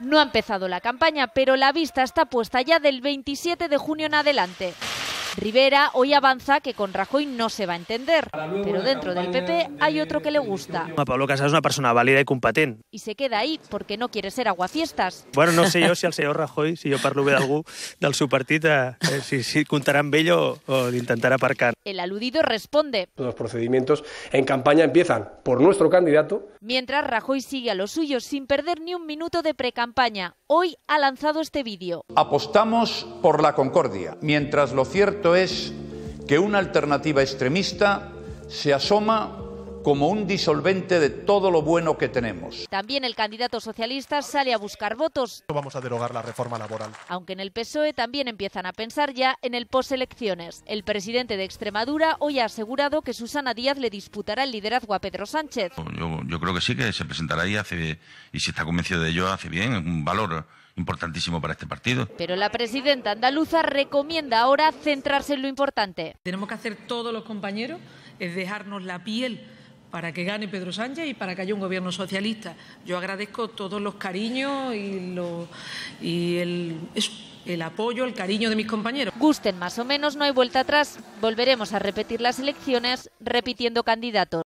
No ha empezado la campaña, pero la vista está puesta ya del 27 de junio en adelante. Rivera hoy avanza que con Rajoy no se va a entender, pero dentro del PP hay otro que le gusta. Pablo Casas es una persona válida y competente. Y se queda ahí porque no quiere ser aguafiestas. Bueno, no sé yo si al señor Rajoy, si yo parlo de algo del su partita eh, eh, si, si bello o, de intentará aparcar. El aludido responde. Los procedimientos en campaña empiezan por nuestro candidato. Mientras Rajoy sigue a los suyos sin perder ni un minuto de precampaña hoy ha lanzado este vídeo. Apostamos por la concordia, mientras lo cierto es que una alternativa extremista se asoma como un disolvente de todo lo bueno que tenemos. También el candidato socialista sale a buscar votos. No vamos a derogar la reforma laboral. Aunque en el PSOE también empiezan a pensar ya en el poselecciones. El presidente de Extremadura hoy ha asegurado que Susana Díaz le disputará el liderazgo a Pedro Sánchez. Yo, creo que sí, que se presentará y, hace, y si está convencido de ello, hace bien, ...es un valor importantísimo para este partido. Pero la presidenta andaluza recomienda ahora centrarse en lo importante. Tenemos que hacer todos los compañeros, es dejarnos la piel para que gane Pedro Sánchez y para que haya un gobierno socialista. Yo agradezco todos los cariños y, lo, y el, el apoyo, el cariño de mis compañeros. Gusten más o menos, no hay vuelta atrás. Volveremos a repetir las elecciones repitiendo candidatos.